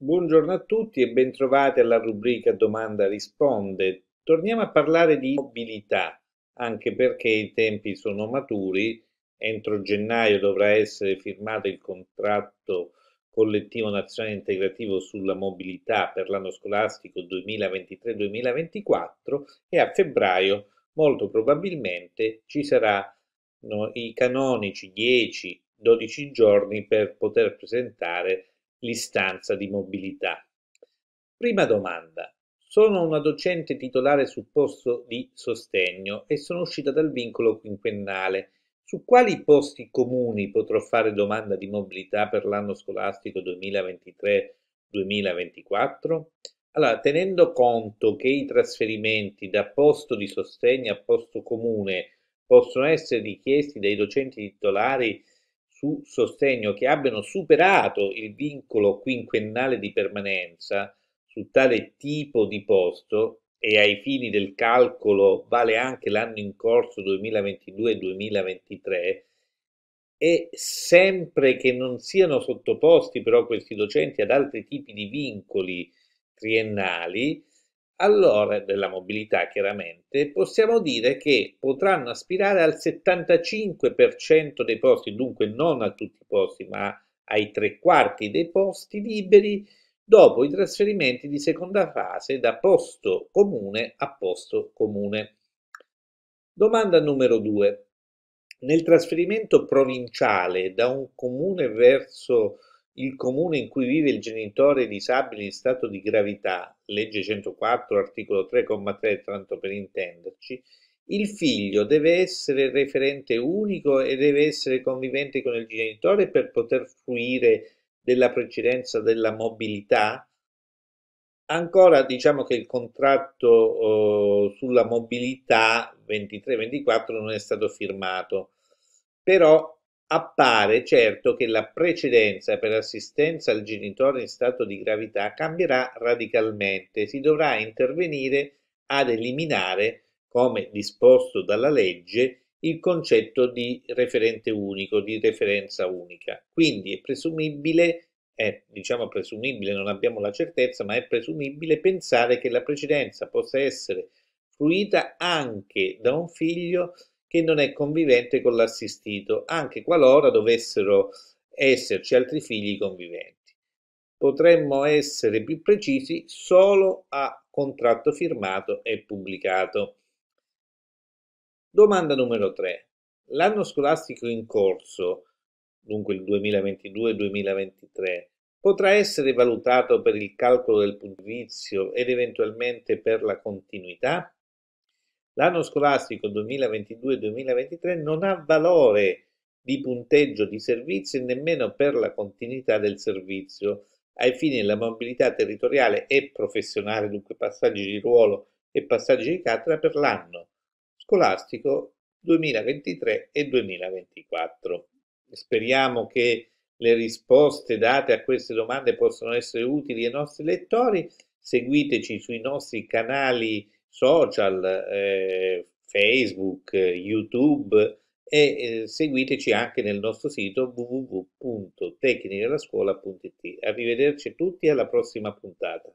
Buongiorno a tutti e bentrovati alla rubrica Domanda Risponde. Torniamo a parlare di mobilità, anche perché i tempi sono maturi. Entro gennaio dovrà essere firmato il contratto collettivo nazionale integrativo sulla mobilità per l'anno scolastico 2023-2024 e a febbraio molto probabilmente ci saranno i canonici 10-12 giorni per poter presentare l'istanza di mobilità. Prima domanda. Sono una docente titolare sul posto di sostegno e sono uscita dal vincolo quinquennale. Su quali posti comuni potrò fare domanda di mobilità per l'anno scolastico 2023-2024? Allora, tenendo conto che i trasferimenti da posto di sostegno a posto comune possono essere richiesti dai docenti titolari su sostegno che abbiano superato il vincolo quinquennale di permanenza su tale tipo di posto e ai fini del calcolo vale anche l'anno in corso 2022-2023 e sempre che non siano sottoposti però questi docenti ad altri tipi di vincoli triennali all'ora della mobilità chiaramente, possiamo dire che potranno aspirare al 75% dei posti, dunque non a tutti i posti, ma ai tre quarti dei posti liberi dopo i trasferimenti di seconda fase da posto comune a posto comune. Domanda numero due. Nel trasferimento provinciale da un comune verso il comune in cui vive il genitore disabile in stato di gravità, legge 104, articolo 3,3 comma tanto per intenderci, il figlio deve essere referente unico e deve essere convivente con il genitore per poter fruire della precedenza della mobilità? Ancora diciamo che il contratto oh, sulla mobilità 23-24 non è stato firmato, però Appare certo che la precedenza per assistenza al genitore in stato di gravità cambierà radicalmente, si dovrà intervenire ad eliminare, come disposto dalla legge, il concetto di referente unico, di referenza unica. Quindi è presumibile, è, diciamo presumibile, non abbiamo la certezza, ma è presumibile pensare che la precedenza possa essere fruita anche da un figlio che non è convivente con l'assistito, anche qualora dovessero esserci altri figli conviventi. Potremmo essere più precisi solo a contratto firmato e pubblicato. Domanda numero 3. L'anno scolastico in corso, dunque il 2022-2023, potrà essere valutato per il calcolo del punto ed eventualmente per la continuità? l'anno scolastico 2022-2023 non ha valore di punteggio di servizio e nemmeno per la continuità del servizio, ai fini della mobilità territoriale e professionale, dunque passaggi di ruolo e passaggi di cattedra per l'anno scolastico 2023 e 2024. Speriamo che le risposte date a queste domande possano essere utili ai nostri lettori. Seguiteci sui nostri canali social, eh, Facebook, YouTube e eh, seguiteci anche nel nostro sito www.tecnichelascuola.it. Arrivederci a tutti alla prossima puntata.